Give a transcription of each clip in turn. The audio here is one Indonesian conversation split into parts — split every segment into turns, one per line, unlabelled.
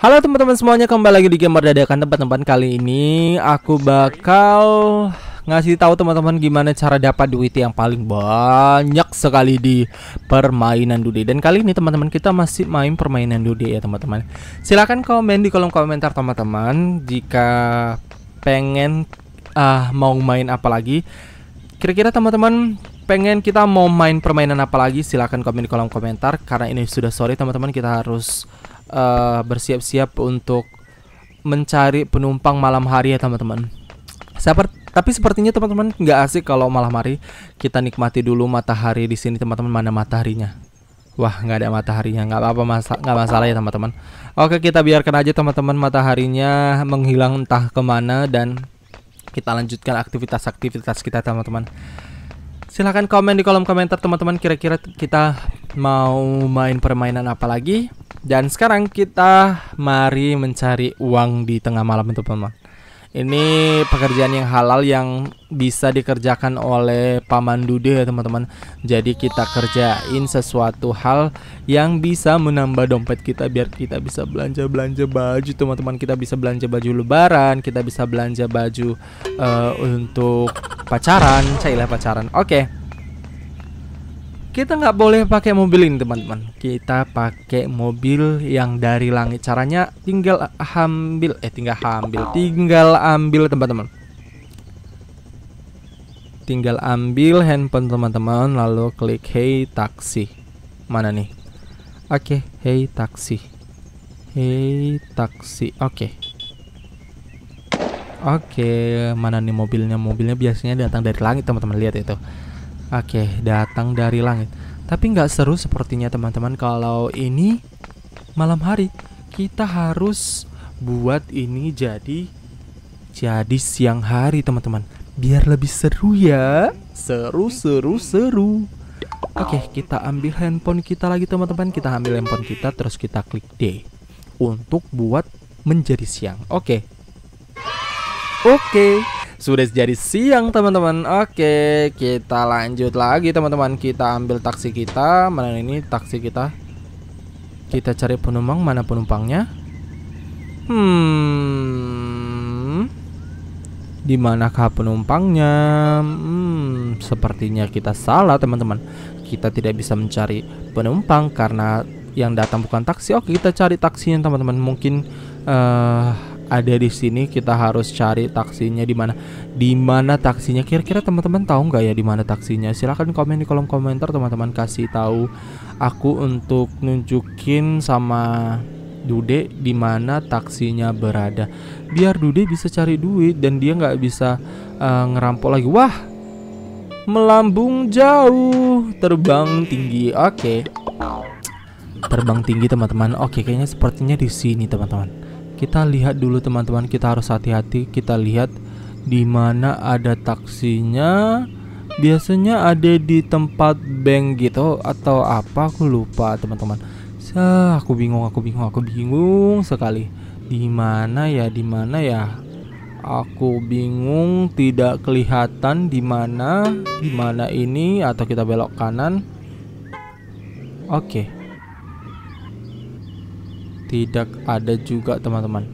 Halo teman-teman semuanya, kembali lagi di Gamer Dadakan tempat-tempat kali ini aku bakal ngasih tahu teman-teman gimana cara dapat duit yang paling banyak sekali di permainan Dude. Dan kali ini teman-teman kita masih main permainan Dude ya teman-teman. Silahkan komen di kolom komentar teman-teman jika pengen ah uh, mau main apa lagi. Kira-kira teman-teman pengen kita mau main permainan apa lagi? Silahkan komen di kolom komentar karena ini sudah sore teman-teman kita harus uh, bersiap-siap untuk mencari penumpang malam hari ya teman-teman. Seperti tapi sepertinya teman-teman nggak asik kalau malam hari kita nikmati dulu matahari di sini teman-teman mana mataharinya. Wah nggak ada mataharinya nggak apa-apa masa nggak masalah ya teman-teman. Oke kita biarkan aja teman-teman mataharinya menghilang entah kemana dan kita lanjutkan aktivitas-aktivitas kita teman-teman. Silahkan komen di kolom komentar teman-teman kira-kira kita mau main permainan apa lagi dan sekarang kita mari mencari uang di tengah malam teman-teman. Ini pekerjaan yang halal yang bisa dikerjakan oleh Paman Dude ya teman-teman Jadi kita kerjain sesuatu hal yang bisa menambah dompet kita Biar kita bisa belanja-belanja baju teman-teman Kita bisa belanja baju lebaran Kita bisa belanja baju uh, untuk pacaran Cailah pacaran Oke okay kita nggak boleh pakai mobil ini teman-teman kita pakai mobil yang dari langit caranya tinggal ambil eh tinggal ambil tinggal ambil teman-teman tinggal ambil handphone teman-teman lalu klik hey taksi mana nih oke okay, hey taksi hey taksi oke okay. oke okay, mana nih mobilnya mobilnya biasanya datang dari langit teman-teman lihat itu Oke, datang dari langit. Tapi nggak seru sepertinya teman-teman kalau ini malam hari. Kita harus buat ini jadi jadi siang hari teman-teman. Biar lebih seru ya. Seru, seru, seru. Oke, kita ambil handphone kita lagi teman-teman. Kita ambil handphone kita terus kita klik D untuk buat menjadi siang. Oke. Oke. Sudah jadi siang teman-teman Oke kita lanjut lagi teman-teman Kita ambil taksi kita Mana ini taksi kita Kita cari penumpang Mana penumpangnya Hmm di manakah penumpangnya? Hmm, sepertinya kita salah teman-teman. Kita tidak bisa mencari penumpang karena yang datang bukan taksi. Oke, kita cari taksinya teman-teman. Mungkin uh, ada di sini kita harus cari taksinya di mana di mana taksinya kira-kira teman-teman tahu nggak ya di mana taksinya silahkan komen di kolom komentar teman-teman kasih tahu aku untuk nunjukin sama Dude di mana taksinya berada biar Dude bisa cari duit dan dia nggak bisa uh, ngerampok lagi wah melambung jauh terbang tinggi oke okay. terbang tinggi teman-teman oke kayaknya sepertinya di sini teman-teman kita lihat dulu teman-teman kita harus hati-hati kita lihat di mana ada taksinya biasanya ada di tempat bank gitu atau apa aku lupa teman-teman Sah, aku bingung, aku bingung, aku bingung sekali. Di mana ya, di mana ya? Aku bingung, tidak kelihatan di mana, di mana ini atau kita belok kanan. Oke. Okay tidak ada juga teman-teman.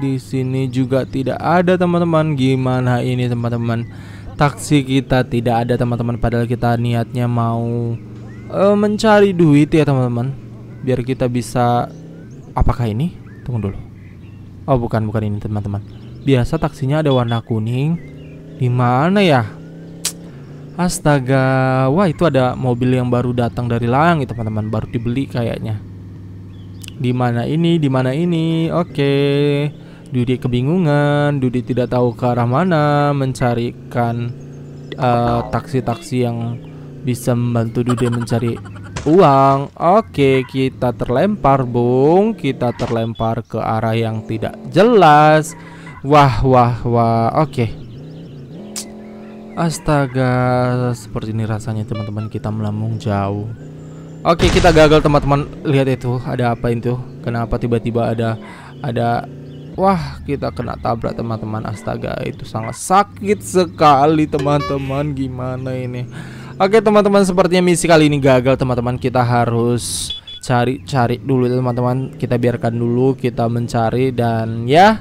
Di sini juga tidak ada teman-teman. Gimana ini teman-teman? Taksi kita tidak ada teman-teman padahal kita niatnya mau uh, mencari duit ya teman-teman. Biar kita bisa apakah ini? Tunggu dulu. Oh, bukan bukan ini teman-teman. Biasa taksinya ada warna kuning. Di mana ya? Astaga, wah itu ada mobil yang baru datang dari langit teman-teman, baru dibeli kayaknya di mana ini, di mana ini. Oke. Okay. Dudi kebingungan, Dudi tidak tahu ke arah mana mencarikan eh, taksi-taksi uh, yang bisa membantu Dudi mencari uang. Oke, kita terlempar, Bung. Kita terlempar ke arah yang tidak jelas. Wah, wah, wah. Oke. Astaga, seperti ini rasanya teman-teman kita melambung jauh. Oke, kita gagal teman-teman. Lihat itu, ada apa itu? Kenapa tiba-tiba ada ada Wah, kita kena tabrak teman-teman. Astaga, itu sangat sakit sekali teman-teman. Gimana ini? Oke, teman-teman, sepertinya misi kali ini gagal teman-teman. Kita harus cari-cari dulu teman-teman. Kita biarkan dulu kita mencari dan ya.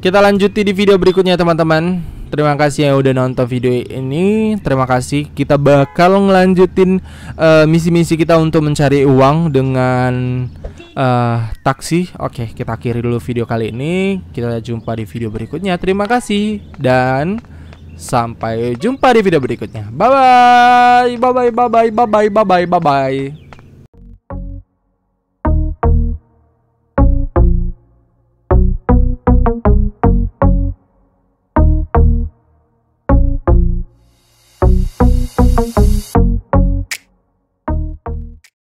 Kita lanjuti di video berikutnya teman-teman. Terima kasih yang udah nonton video ini. Terima kasih. Kita bakal ngelanjutin eh, misi-misi uh, kita untuk mencari uang dengan uh, taksi. Oke, okay, kita akhiri dulu video kali ini. Kita jumpa di video berikutnya. Terima kasih dan sampai jumpa di video berikutnya. Bye bye. Bye bye bye bye bye bye bye bye bye. -bye.